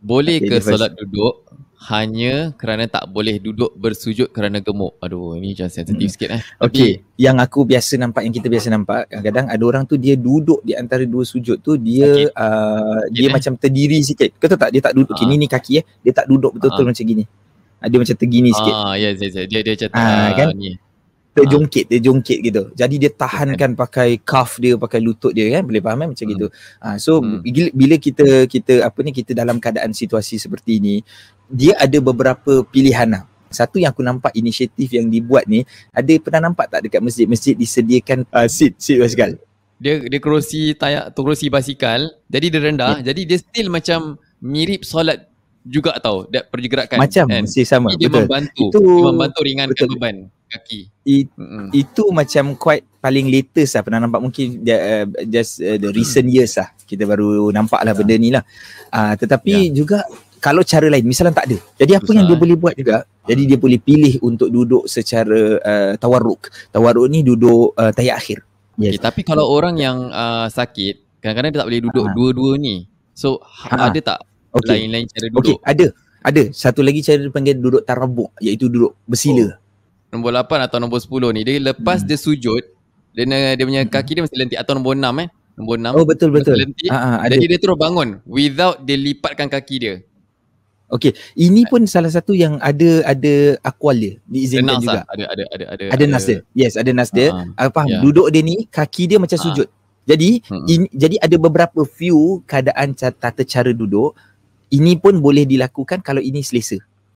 Boleh ke solat duduk hanya kerana tak boleh duduk bersujud kerana gemuk? Aduh, ini macam sensitif hmm. sikit eh. Okey, Tapi... yang aku biasa nampak yang kita biasa nampak, kadang-kadang ada orang tu dia duduk di antara dua sujud tu, dia okay. Uh, okay, dia eh? macam terdiri sikit. Kau tahu tak dia tak duduk gini ah. okay, ni kaki eh. Dia tak duduk betul-betul ah. macam gini. Ah, dia macam tergini sikit. Ah, yes, yes, yes. Dia dia macam ah, kan? terjungkit ah. dia jungkit gitu. Jadi dia kan? tahankan pakai cuff dia, pakai lutut dia kan. Boleh faham kan macam hmm. gitu. Ah so hmm. bila kita kita apa ni kita dalam keadaan situasi seperti ini, dia ada beberapa pilihan lah. Satu yang aku nampak inisiatif yang dibuat ni, ada pernah nampak tak dekat masjid-masjid disediakan uh, seat seat basikal. Dia dia kerusi tayar kerusi basikal. Jadi dia rendah. Yeah. Jadi dia still macam mirip solat juga tau that pergerakan macam mesti sama dia betul membantu, itu membantu ringankan betul. beban kaki It, mm. itu macam quite paling latest lah pernah nampak mungkin uh, just uh, the recent years lah kita baru nampak lah yeah. benda ni lah uh, tetapi yeah. juga kalau cara lain misalnya tak ada jadi apa Usah. yang dia boleh buat juga jadi dia boleh pilih untuk duduk secara uh, tawarruk tawarruk ni duduk uh, tayak akhir yes. okay, tapi kalau orang yang uh, sakit kadang-kadang dia tak boleh duduk ha. dua-dua ni so ha. Ah. ada tak okay. lain-lain cara duduk. Okey, ada. Ada. Satu lagi cara dipanggil duduk tarabuk iaitu duduk bersila. Oh. Nombor 8 atau nombor 10 ni, dia lepas hmm. dia sujud, dia, dia punya hmm. kaki dia mesti lentik atau nombor 6 eh. Nombor 6. Oh, betul betul. Lentik. Ha, ha, ada. dia terus bangun without dia lipatkan kaki dia. Okey, ini pun salah satu yang ada ada akwal dia diizinkan nas juga. Lah. Ada ada ada ada. Ada nas dia. Yes, ada nas dia. Uh, uh, faham, yeah. duduk dia ni kaki dia macam uh. sujud. Jadi hmm. in, jadi ada beberapa view keadaan tata cara duduk ini pun boleh dilakukan kalau ini selesa